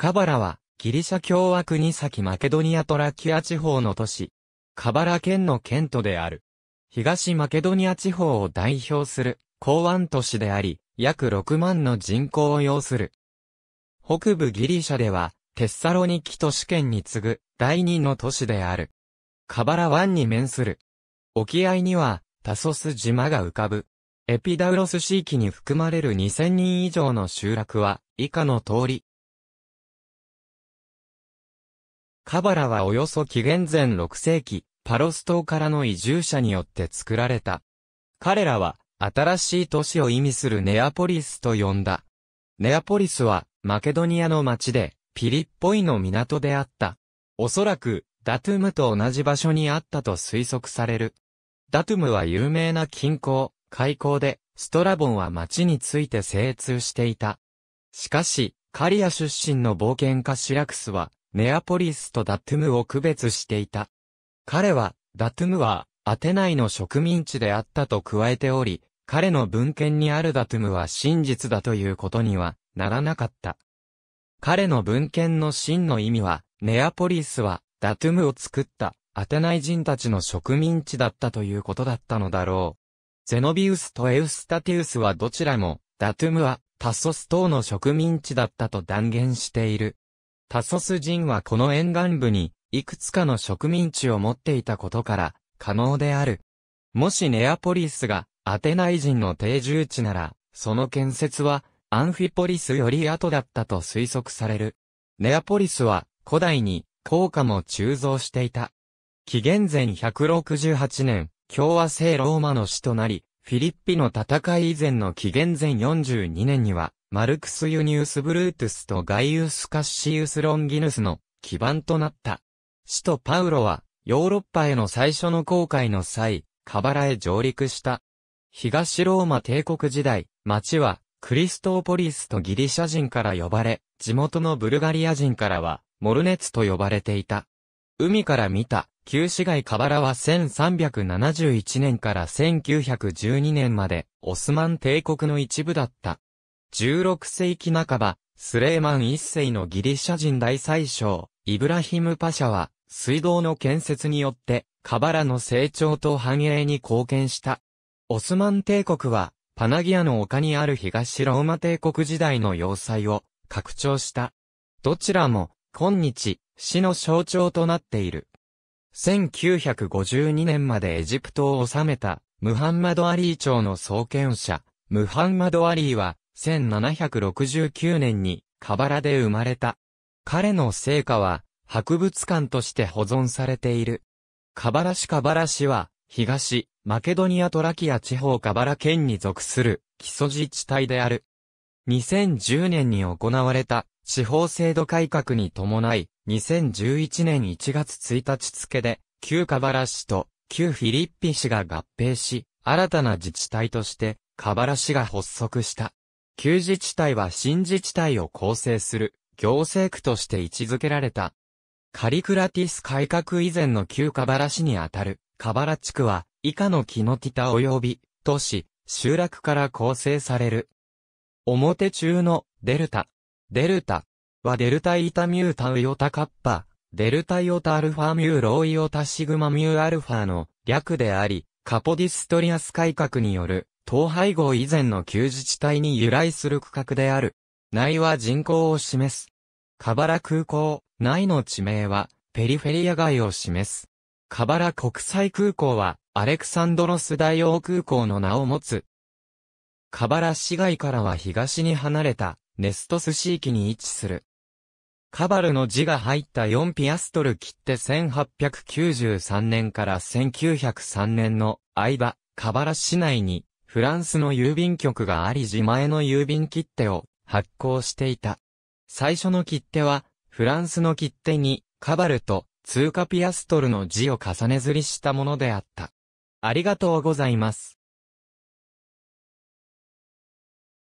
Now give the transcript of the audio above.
カバラは、ギリシャ共和国先マケドニアトラキア地方の都市。カバラ県の県都である。東マケドニア地方を代表する、港湾都市であり、約6万の人口を要する。北部ギリシャでは、テッサロニキ都市圏に次ぐ、第2の都市である。カバラ湾に面する。沖合には、タソス島が浮かぶ。エピダウロス地域に含まれる2000人以上の集落は、以下の通り、カバラはおよそ紀元前6世紀、パロス島からの移住者によって作られた。彼らは、新しい都市を意味するネアポリスと呼んだ。ネアポリスは、マケドニアの町で、ピリッポイの港であった。おそらく、ダトゥムと同じ場所にあったと推測される。ダトゥムは有名な近郊、海港で、ストラボンは町について精通していた。しかし、カリア出身の冒険家シラクスは、ネアポリスとダトゥムを区別していた。彼は、ダトゥムは、アテナイの植民地であったと加えており、彼の文献にあるダトゥムは真実だということにはならなかった。彼の文献の真の意味は、ネアポリスはダトゥムを作ったアテナイ人たちの植民地だったということだったのだろう。ゼノビウスとエウスタティウスはどちらも、ダトゥムはタソス島の植民地だったと断言している。タソス人はこの沿岸部に、いくつかの植民地を持っていたことから、可能である。もしネアポリスが、アテナイ人の定住地なら、その建設は、アンフィポリスより後だったと推測される。ネアポリスは、古代に、効果も鋳造していた。紀元前168年、共和制ローマの死となり、フィリッピの戦い以前の紀元前42年には、マルクス・ユニウス・ブルートゥスとガイウス・カッシウス・ロンギヌスの基盤となった。使徒パウロは、ヨーロッパへの最初の航海の際、カバラへ上陸した。東ローマ帝国時代、町は、クリストーポリスとギリシャ人から呼ばれ、地元のブルガリア人からは、モルネツと呼ばれていた。海から見た、旧市街カバラは1371年から1912年まで、オスマン帝国の一部だった。16世紀半ば、スレーマン一世のギリシャ人大宰相、イブラヒムパシャは、水道の建設によって、カバラの成長と繁栄に貢献した。オスマン帝国は、パナギアの丘にある東ローマ帝国時代の要塞を拡張した。どちらも、今日、死の象徴となっている。1952年までエジプトを治めた、ムハンマド・アリー朝の創建者、ムハンマド・アリーは、1769年にカバラで生まれた。彼の成果は博物館として保存されている。カバラ市カバラ市は東、マケドニアトラキア地方カバラ県に属する基礎自治体である。2010年に行われた地方制度改革に伴い、2011年1月1日付で、旧カバラ市と旧フィリッピ市が合併し、新たな自治体として、カバラ市が発足した。旧自治体は新自治体を構成する行政区として位置づけられた。カリクラティス改革以前の旧カバラ市にあたるカバラ地区は以下のキティタ及び都市、集落から構成される。表中のデルタ。デルタはデルタイタミュータウヨタカッパ、デルタイオタアルファミューロイオタシグマミューアルファの略であり、カポディストリアス改革による統廃合以前の旧自治体に由来する区画である。内は人口を示す。カバラ空港、内の地名は、ペリフェリア外を示す。カバラ国際空港は、アレクサンドロス大王空港の名を持つ。カバラ市街からは東に離れた、ネストス市域に位置する。カバルの字が入った4ピアストル切って1893年から1903年の相場、カバラ市内にフランスの郵便局があり自前の郵便切手を発行していた。最初の切手は、フランスの切手に、カバルと、通貨ピアストルの字を重ねずりしたものであった。ありがとうございます。